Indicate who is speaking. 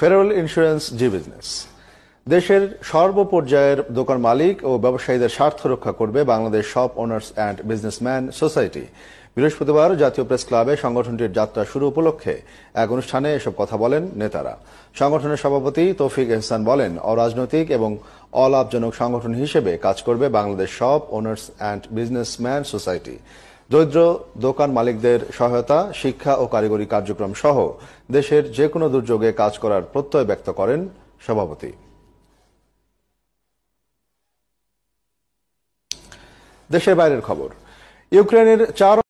Speaker 1: federal insurance জি business দেশের সর্বপর্যায়ের দোকান মালিক ও ব্যবসায়ীদের স্বার্থ রক্ষা করবে Bangladesh shop owners and businessman society বৃহস্পতিবার জাতীয় প্রেস ক্লাবে সংগঠনটির যাত্রা শুরু উপলক্ষে এক অনুষ্ঠানে এসব কথা বলেন নেতারা সংগঠনের সভাপতি তৌফিক এহসান বলেন অরাজনৈতিক এবং অলাভজনক সংগঠন হিসেবে কাজ করবে Bangladesh shop owners and businessman society দরিদ্র দোকান মালিকদের সহায়তা শিক্ষা ও কারিগরি কার্যক্রম সহ দেশের যে কোনো দুর্যোগে কাজ করার প্রত্যয় ব্যক্ত করেন সভাপতি
Speaker 2: দেশের বাইরের খবর ইউক্রেনের চার